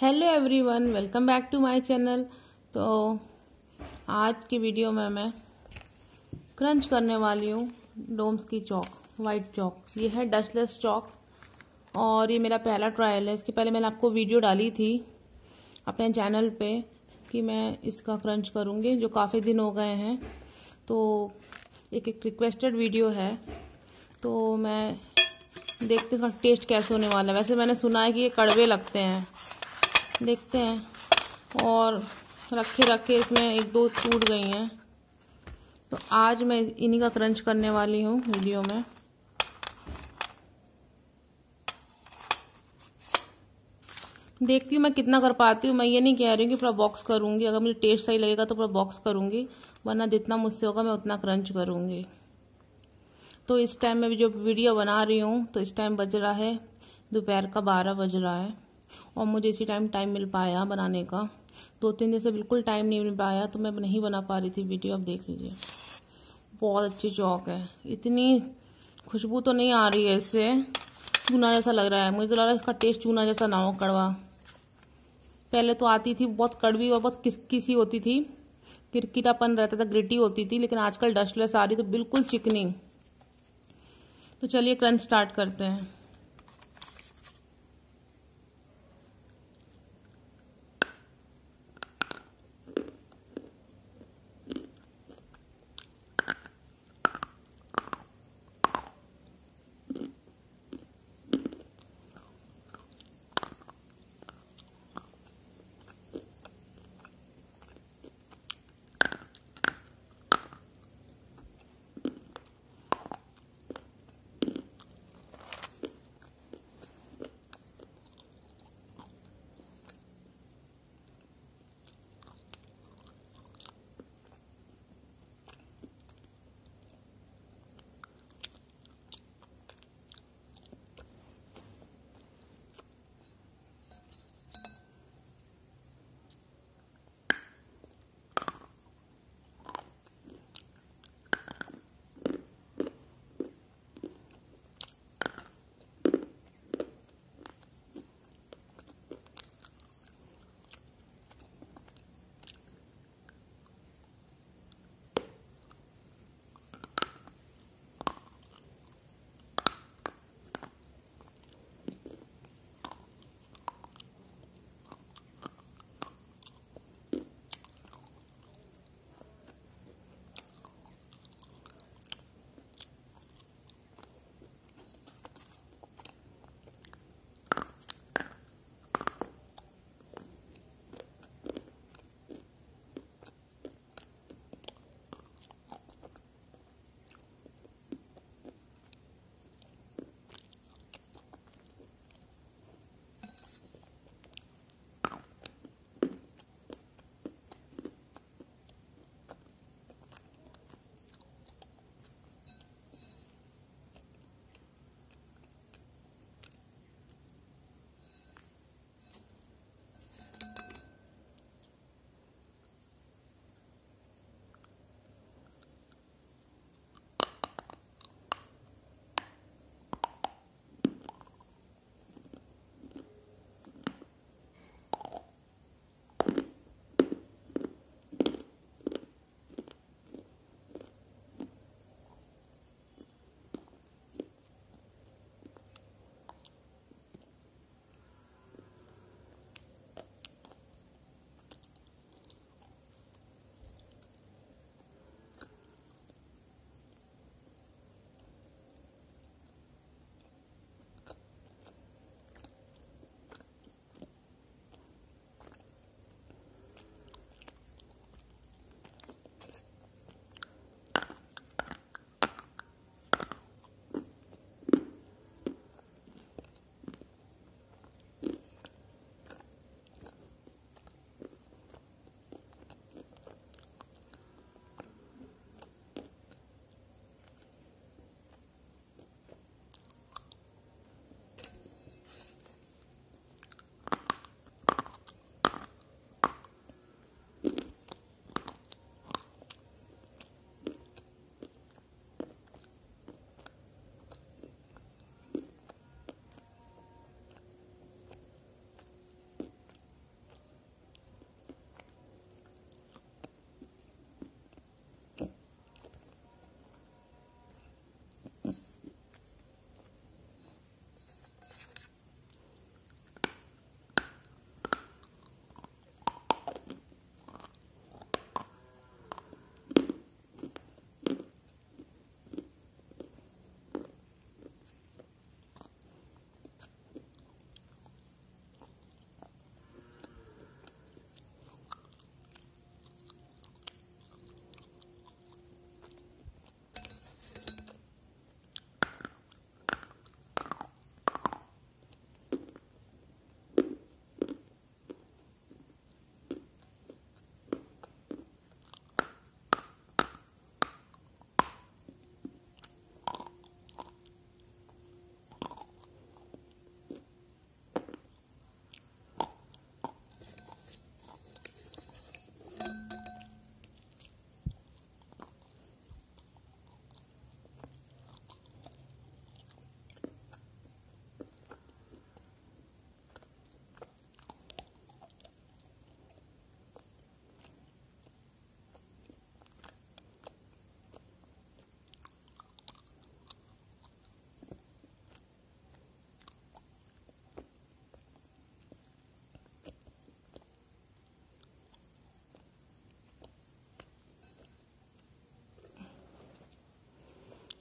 hello everyone welcome back to my channel तो आज की वीडियो में मैं क्रंच करने वाली हूँ डोम्स की चौक वाइट चौक ये है डस्टलेस चौक और ये मेरा पहला ट्रायल है इसके पहले मैंने आपको वीडियो डाली थी अपने चैनल पे कि मैं इसका क्रंच करूँगी जो काफ़ी दिन हो गए हैं तो एक एक रिक्वेस्टेड वीडियो है तो मैं देखते इसका टेस्ट कैसे होने वाला है वैसे मैंने सुना है कि ये कड़वे लगते हैं देखते हैं और रखे रखे इसमें एक दो टूट गई हैं तो आज मैं इन्हीं का क्रंच करने वाली हूँ वीडियो में देखती हूँ मैं कितना कर पाती हूँ मैं ये नहीं कह रही हूँ कि पूरा बॉक्स करूँगी अगर मुझे टेस्ट सही लगेगा तो पूरा बॉक्स करूँगी वरना जितना मुझसे होगा मैं उतना क्रंच करूँगी तो इस टाइम में जो वीडियो बना रही हूँ तो इस टाइम बज रहा है दोपहर का बारह बज रहा है और मुझे इसी टाइम टाइम मिल पाया बनाने का दो तीन दिन से बिल्कुल टाइम नहीं मिल पाया तो मैं नहीं बना पा रही थी वीडियो आप देख लीजिए बहुत अच्छी चौक है इतनी खुशबू तो नहीं आ रही है इससे चूना जैसा लग रहा है मुझे तो लग रहा है इसका टेस्ट चूना जैसा ना हो कड़वा पहले तो आती थी बहुत कड़वी और बहुत किसकी सी होती थी किरकिटापन रहता था ग्रिटी होती थी लेकिन आजकल डस्टलेस आ रही तो बिल्कुल चिकनी तो चलिए क्रंच स्टार्ट करते हैं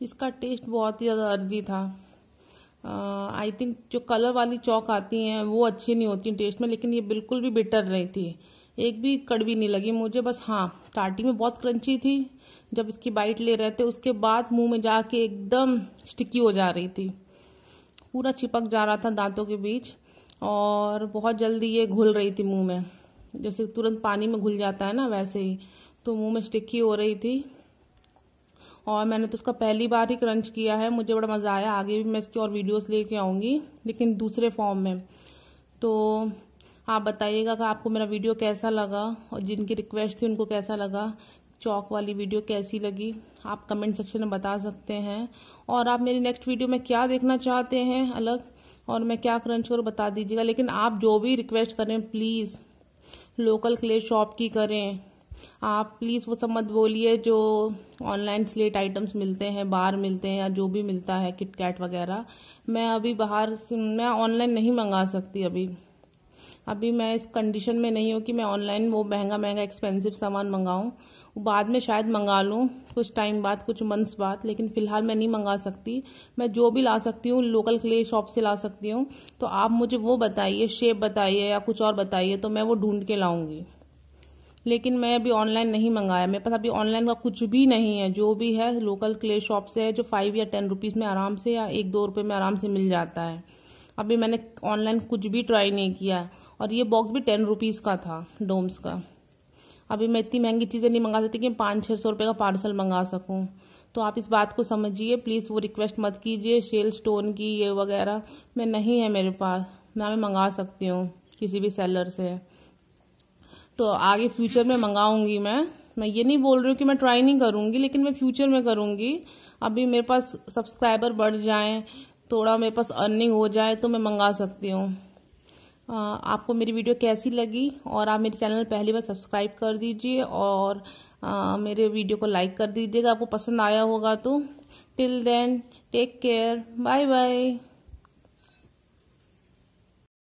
इसका टेस्ट बहुत ही ज़्यादा अर्जी था आई थिंक जो कलर वाली चौक आती हैं वो अच्छी नहीं होती टेस्ट में लेकिन ये बिल्कुल भी बिटर नहीं थी एक भी कड़वी नहीं लगी मुझे बस हाँ स्टार्टिंग में बहुत क्रंची थी जब इसकी बाइट ले रहे थे उसके बाद मुंह में जाके एकदम स्टिकी हो जा रही थी पूरा चिपक जा रहा था दांतों के बीच और बहुत जल्दी ये घुल रही थी मुंह में जैसे तुरंत पानी में घुल जाता है ना वैसे ही तो मुंह में स्टिकी हो रही थी और मैंने तो उसका पहली बार ही क्रंच किया है मुझे बड़ा मज़ा आया आगे भी मैं इसकी और वीडियोस लेके आऊँगी लेकिन दूसरे फॉर्म में तो आप बताइएगा कि आपको मेरा वीडियो कैसा लगा और जिनकी रिक्वेस्ट थी उनको कैसा लगा चौक वाली वीडियो कैसी लगी आप कमेंट सेक्शन में बता सकते हैं और आप मेरी नेक्स्ट वीडियो में क्या देखना चाहते हैं अलग और मैं क्या क्रंच करूँ बता दीजिएगा लेकिन आप जो भी रिक्वेस्ट करें प्लीज़ लोकल क्ले शॉप की करें आप प्लीज़ वो सब मत बोलिए जो ऑनलाइन स्लेट आइटम्स मिलते हैं बाहर मिलते हैं या जो भी मिलता है किटकैट वगैरह मैं अभी बाहर मैं ऑनलाइन नहीं मंगा सकती अभी अभी मैं इस कंडीशन में नहीं हूँ कि मैं ऑनलाइन वो महंगा महंगा एक्सपेंसिव सामान मंगाऊँ बाद में शायद मंगा लूँ कुछ टाइम बाद कुछ मंथ्स बाद लेकिन फ़िलहाल मैं नहीं मंगा सकती मैं जो भी ला सकती हूँ लोकल क्ले शॉप से ला सकती हूँ तो आप मुझे वो बताइए शेप बताइए या कुछ और बताइए तो मैं वो ढूंढ के लाऊंगी लेकिन मैं अभी ऑनलाइन नहीं मंगाया मेरे पास अभी ऑनलाइन का कुछ भी नहीं है जो भी है लोकल क्ले शॉप से है जो फाइव या टेन रुपीज़ में आराम से या एक दो रुपये में आराम से मिल जाता है अभी मैंने ऑनलाइन कुछ भी ट्राई नहीं किया और ये बॉक्स भी टेन रुपीज़ का था डोम्स का अभी मैं इतनी महंगी चीज़ें नहीं मंगा सकती कि पाँच छः सौ रुपये का पार्सल मंगा सकूँ तो आप इस बात को समझिए प्लीज़ वो रिक्वेस्ट मत कीजिए शेल स्टोन की ये वगैरह मैं नहीं है मेरे पास ना मैं मंगा सकती हूँ किसी भी सेलर से तो आगे फ्यूचर में मंगाऊंगी मैं मैं ये नहीं बोल रही हूँ कि मैं ट्राई नहीं करूँगी लेकिन मैं फ्यूचर में करूँगी अभी मेरे पास सब्सक्राइबर बढ़ जाए थोड़ा मेरे पास अर्निंग हो जाए तो मैं मंगा सकती हूँ आपको मेरी वीडियो कैसी लगी और आप मेरे चैनल पहली बार सब्सक्राइब कर दीजिए और आ, मेरे वीडियो को लाइक कर दीजिएगा आपको पसंद आया होगा तो till then take care bye bye